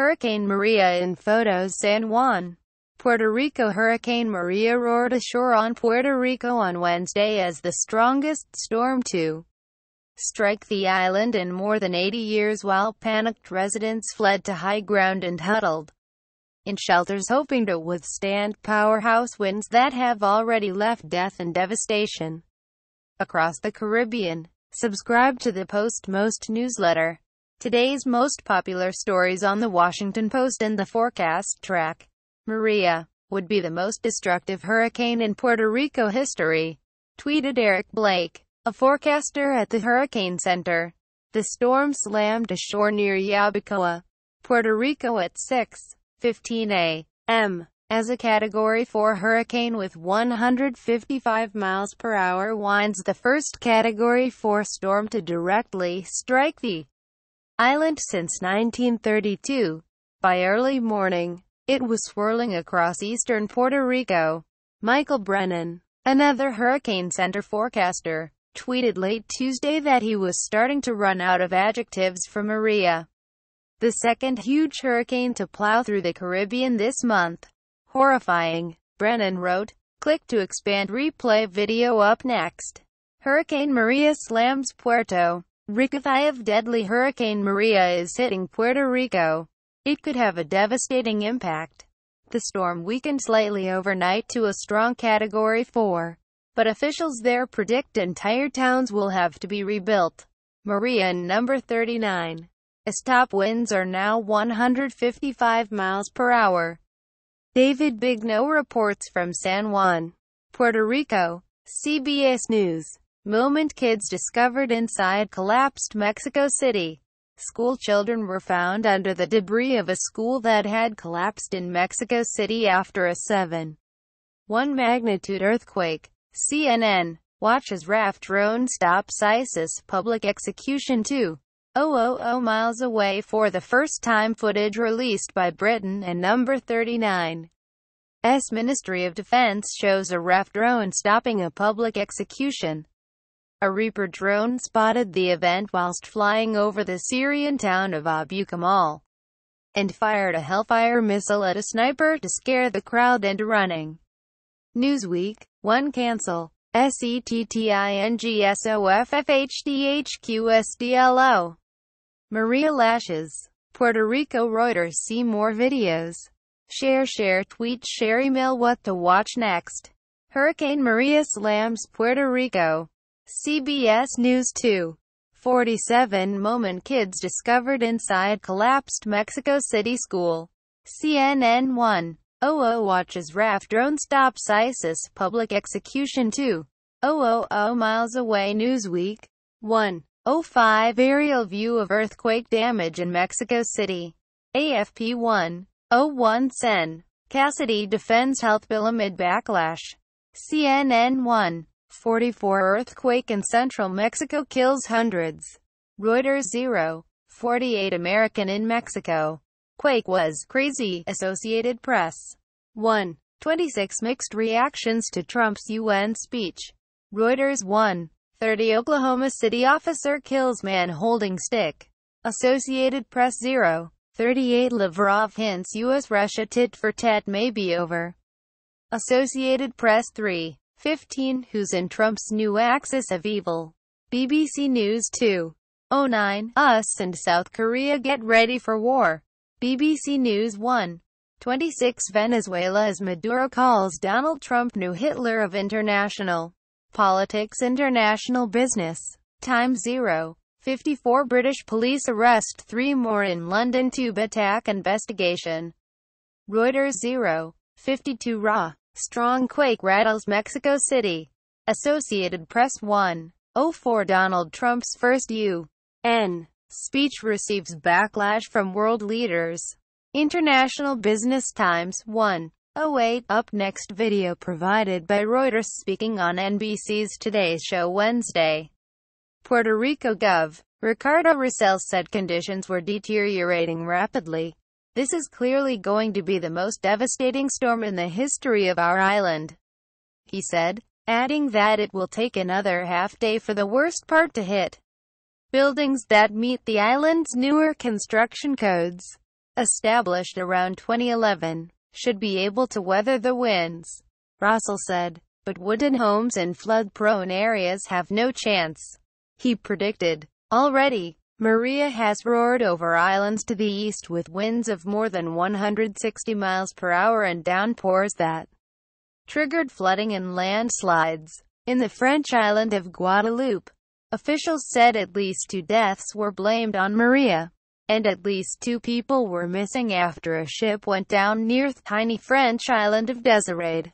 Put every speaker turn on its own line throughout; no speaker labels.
Hurricane Maria in photos San Juan. Puerto Rico Hurricane Maria roared ashore on Puerto Rico on Wednesday as the strongest storm to strike the island in more than 80 years while panicked residents fled to high ground and huddled in shelters hoping to withstand powerhouse winds that have already left death and devastation across the Caribbean. Subscribe to the Post Most newsletter. Today's most popular stories on the Washington Post and the forecast track. Maria would be the most destructive hurricane in Puerto Rico history, tweeted Eric Blake, a forecaster at the Hurricane Center. The storm slammed ashore near Yabucoa, Puerto Rico at 6:15 a.m. as a category 4 hurricane with 155 miles per hour winds the first category 4 storm to directly strike the island since 1932. By early morning, it was swirling across eastern Puerto Rico. Michael Brennan, another hurricane center forecaster, tweeted late Tuesday that he was starting to run out of adjectives for Maria, the second huge hurricane to plow through the Caribbean this month. Horrifying, Brennan wrote. Click to expand replay video up next. Hurricane Maria slams Puerto Rick of deadly Hurricane Maria is hitting Puerto Rico. It could have a devastating impact. The storm weakened slightly overnight to a strong Category 4, but officials there predict entire towns will have to be rebuilt. Maria number 39. Its top winds are now 155 miles per hour. David Bigno reports from San Juan, Puerto Rico, CBS News. Moment kids discovered inside collapsed Mexico City. School children were found under the debris of a school that had collapsed in Mexico City after a 7.1 magnitude earthquake. CNN. watches RAF raft drone stops ISIS public execution 2.000 miles away for the first time footage released by Britain and number 39. S Ministry of Defense shows a raft drone stopping a public execution. A Reaper drone spotted the event whilst flying over the Syrian town of Abu Kamal and fired a Hellfire missile at a sniper to scare the crowd into running. Newsweek, 1 Cancel. SETTINGSOFFHDHQSDLO. Maria Lashes. Puerto Rico Reuters See more videos. Share share tweet share email what to watch next. Hurricane Maria slams Puerto Rico. CBS News 2. 47 Moment kids discovered inside collapsed Mexico City school. CNN 1. OO watches RAF drone stops ISIS public execution 2. 000 miles away Newsweek. 1. 05 aerial view of earthquake damage in Mexico City. AFP 1. 01 Sen. Cassidy defends health bill amid backlash. CNN 1. 44 earthquake in central Mexico kills hundreds. Reuters 0. 48 American in Mexico. Quake was crazy, Associated Press. 1. 26 mixed reactions to Trump's UN speech. Reuters 1. 30 Oklahoma City officer kills man holding stick. Associated Press 0. 38 Lavrov hints US-Russia tit-for-tat may be over. Associated Press 3. 15 Who's in Trump's New Axis of Evil? BBC News 2. 09 Us and South Korea get ready for war. BBC News 1. 26 Venezuela as Maduro calls Donald Trump new Hitler of international politics international business. Time 0. 54 British police arrest 3 more in London tube attack investigation. Reuters 0. 52 Raw. Strong quake rattles Mexico City. Associated Press 1. 04 Donald Trump's first U.N. speech receives backlash from world leaders. International Business Times 1. 08 Up next video provided by Reuters speaking on NBC's Today Show Wednesday. Puerto Rico Gov. Ricardo Rosell said conditions were deteriorating rapidly, this is clearly going to be the most devastating storm in the history of our island, he said, adding that it will take another half day for the worst part to hit. Buildings that meet the island's newer construction codes, established around 2011, should be able to weather the winds, Russell said. But wooden homes in flood-prone areas have no chance, he predicted. Already, Maria has roared over islands to the east with winds of more than 160 miles per hour and downpours that triggered flooding and landslides. In the French island of Guadeloupe, officials said at least two deaths were blamed on Maria, and at least two people were missing after a ship went down near the tiny French island of Desirade.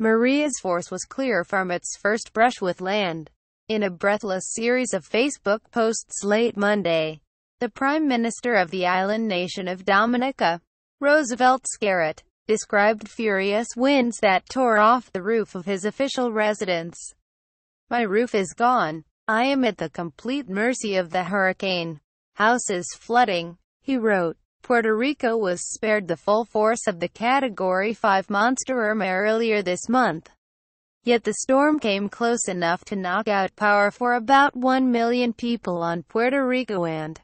Maria's force was clear from its first brush with land. In a breathless series of Facebook posts late Monday, the Prime Minister of the island nation of Dominica, Roosevelt Scarrett, described furious winds that tore off the roof of his official residence. My roof is gone. I am at the complete mercy of the hurricane. House is flooding, he wrote. Puerto Rico was spared the full force of the Category 5 monster earlier this month. Yet the storm came close enough to knock out power for about 1 million people on Puerto Rico and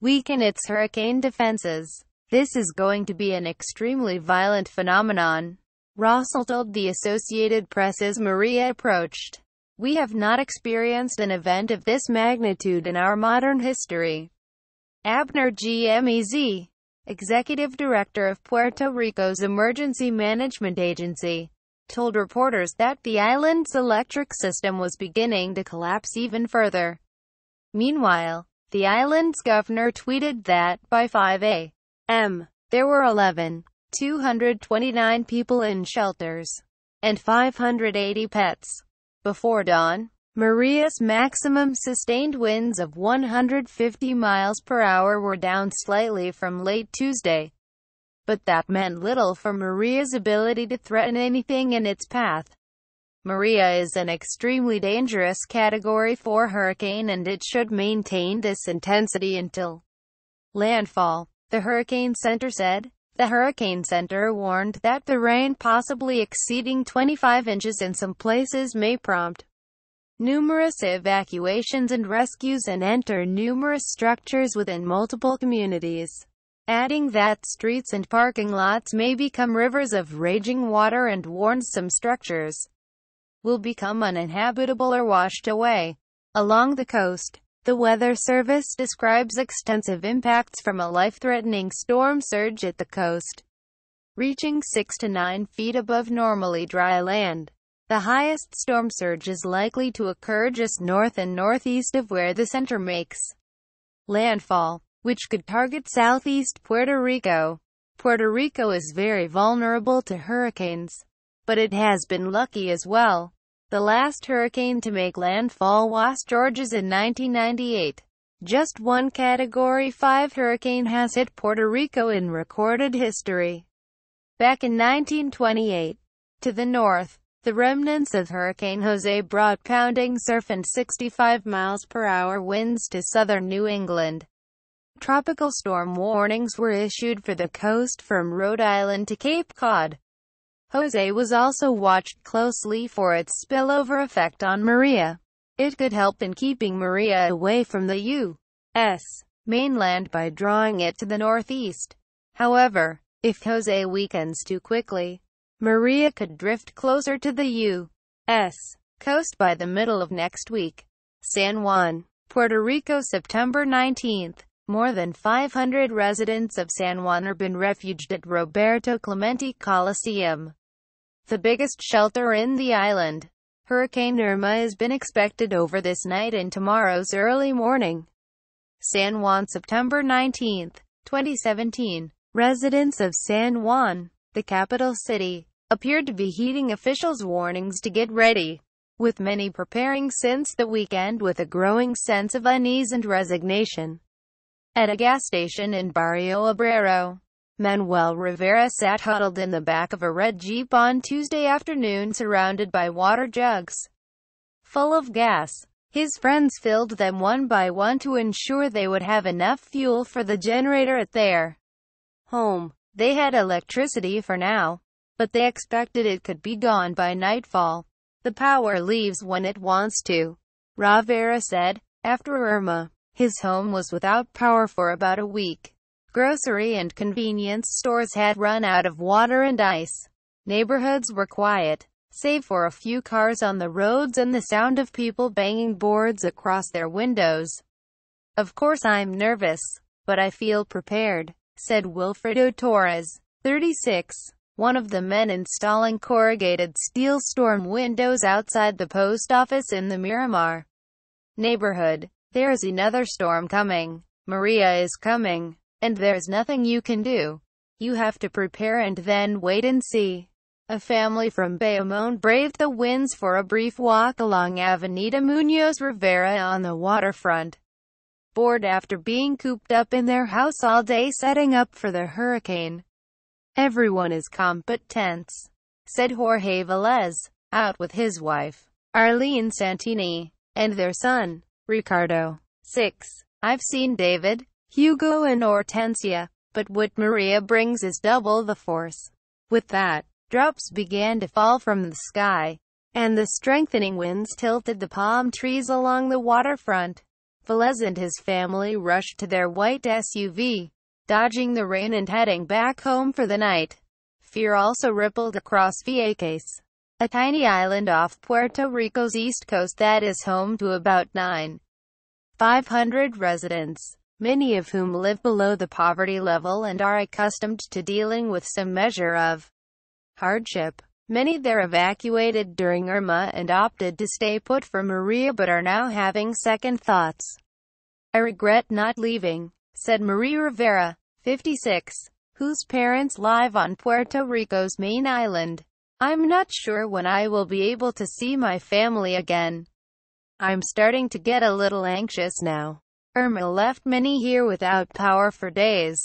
weaken its hurricane defenses. This is going to be an extremely violent phenomenon. Rossell told the Associated Press as Maria approached. We have not experienced an event of this magnitude in our modern history. Abner GMEZ, Executive Director of Puerto Rico's Emergency Management Agency, told reporters that the island's electric system was beginning to collapse even further. Meanwhile, the island's governor tweeted that, by 5 a.m., there were 11,229 people in shelters and 580 pets. Before dawn, Maria's maximum sustained winds of 150 miles per hour were down slightly from late Tuesday. But that meant little for Maria's ability to threaten anything in its path. Maria is an extremely dangerous Category 4 hurricane and it should maintain this intensity until landfall, the Hurricane Center said. The Hurricane Center warned that the rain possibly exceeding 25 inches in some places may prompt numerous evacuations and rescues and enter numerous structures within multiple communities adding that streets and parking lots may become rivers of raging water and warns some structures will become uninhabitable or washed away. Along the coast, the Weather Service describes extensive impacts from a life-threatening storm surge at the coast, reaching 6 to 9 feet above normally dry land. The highest storm surge is likely to occur just north and northeast of where the center makes landfall which could target southeast Puerto Rico. Puerto Rico is very vulnerable to hurricanes, but it has been lucky as well. The last hurricane to make landfall was George's in 1998. Just one Category 5 hurricane has hit Puerto Rico in recorded history. Back in 1928, to the north, the remnants of Hurricane Jose brought pounding surf and 65 miles per hour winds to southern New England. Tropical storm warnings were issued for the coast from Rhode Island to Cape Cod. Jose was also watched closely for its spillover effect on Maria. It could help in keeping Maria away from the U.S. mainland by drawing it to the northeast. However, if Jose weakens too quickly, Maria could drift closer to the U.S. coast by the middle of next week. San Juan, Puerto Rico September 19th. More than 500 residents of San Juan are been refuged at Roberto Clemente Coliseum, the biggest shelter in the island. Hurricane Irma has been expected over this night and tomorrow's early morning. San Juan, September 19, 2017. Residents of San Juan, the capital city, appeared to be heeding officials' warnings to get ready with many preparing since the weekend with a growing sense of unease and resignation. At a gas station in Barrio Obrero, Manuel Rivera sat huddled in the back of a red Jeep on Tuesday afternoon surrounded by water jugs full of gas. His friends filled them one by one to ensure they would have enough fuel for the generator at their home. They had electricity for now, but they expected it could be gone by nightfall. The power leaves when it wants to, Rivera said, after Irma. His home was without power for about a week. Grocery and convenience stores had run out of water and ice. Neighborhoods were quiet, save for a few cars on the roads and the sound of people banging boards across their windows. Of course I'm nervous, but I feel prepared, said Wilfredo Torres, 36, one of the men installing corrugated steel storm windows outside the post office in the Miramar neighborhood. There is another storm coming. Maria is coming. And there's nothing you can do. You have to prepare and then wait and see. A family from Bayamón braved the winds for a brief walk along Avenida Muñoz Rivera on the waterfront. Bored after being cooped up in their house all day setting up for the hurricane. Everyone is calm but tense, said Jorge Velez, out with his wife, Arlene Santini, and their son. Ricardo. 6. I've seen David, Hugo and Hortensia, but what Maria brings is double the force. With that, drops began to fall from the sky, and the strengthening winds tilted the palm trees along the waterfront. Velez and his family rushed to their white SUV, dodging the rain and heading back home for the night. Fear also rippled across Vieques a tiny island off Puerto Rico's east coast that is home to about 9,500 residents, many of whom live below the poverty level and are accustomed to dealing with some measure of hardship. Many there evacuated during Irma and opted to stay put for Maria but are now having second thoughts. I regret not leaving, said Maria Rivera, 56, whose parents live on Puerto Rico's main island. I'm not sure when I will be able to see my family again. I'm starting to get a little anxious now. Irma left many here without power for days.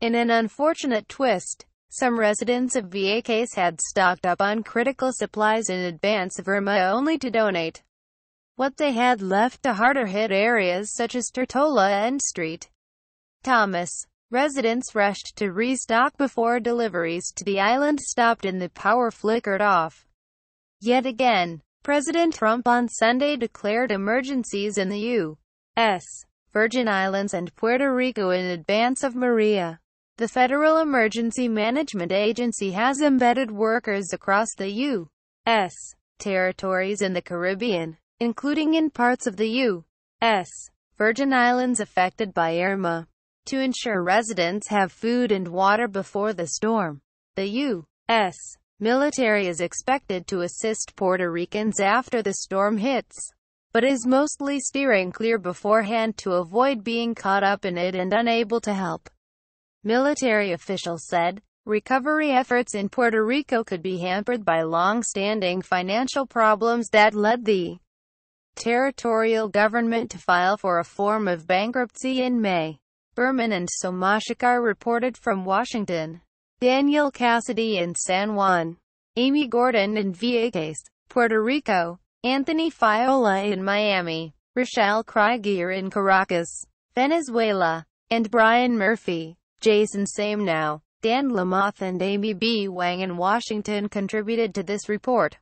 In an unfortunate twist, some residents of Vieques had stocked up on critical supplies in advance of Irma only to donate what they had left to harder hit areas such as Tortola and Street. Thomas Residents rushed to restock before deliveries to the island stopped and the power flickered off. Yet again, President Trump on Sunday declared emergencies in the U.S. Virgin Islands and Puerto Rico in advance of Maria. The Federal Emergency Management Agency has embedded workers across the U.S. territories in the Caribbean, including in parts of the U.S. Virgin Islands affected by Irma to ensure residents have food and water before the storm. The U.S. military is expected to assist Puerto Ricans after the storm hits, but is mostly steering clear beforehand to avoid being caught up in it and unable to help. Military officials said, recovery efforts in Puerto Rico could be hampered by long-standing financial problems that led the territorial government to file for a form of bankruptcy in May. Berman and Somashikar reported from Washington. Daniel Cassidy in San Juan. Amy Gordon in Vieques, Puerto Rico. Anthony Fiola in Miami. Rochelle Craigier in Caracas, Venezuela. And Brian Murphy. Jason Same Now. Dan Lamoth and Amy B. Wang in Washington contributed to this report.